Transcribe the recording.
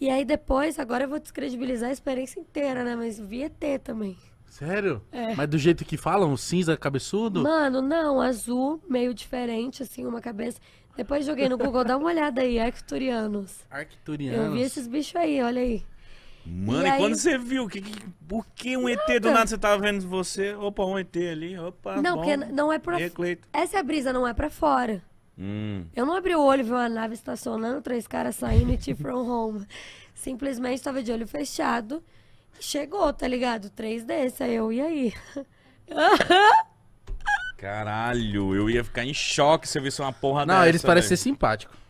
E aí depois, agora eu vou descredibilizar a experiência inteira, né? Mas vi ET também. Sério? É. Mas do jeito que falam, cinza, cabeçudo? Mano, não, azul, meio diferente, assim, uma cabeça. Depois joguei no Google, dá uma olhada aí, Arcturianos. Arcturianos. Eu vi esses bichos aí, olha aí. Mano, e, e aí... quando você viu? Que, que, por que um ET do nada você tava vendo você? Opa, um ET ali, opa. Não, bom. porque não é pra. Ecleito. Essa brisa não é pra fora. Hum. Eu não abri o olho, vi uma nave estacionando, três caras saindo e T from home. Simplesmente tava de olho fechado. Chegou, tá ligado? Três desses, aí eu, e aí? Caralho, eu ia ficar em choque se eu visse uma porra não, dessa. Não, eles parecem simpáticos.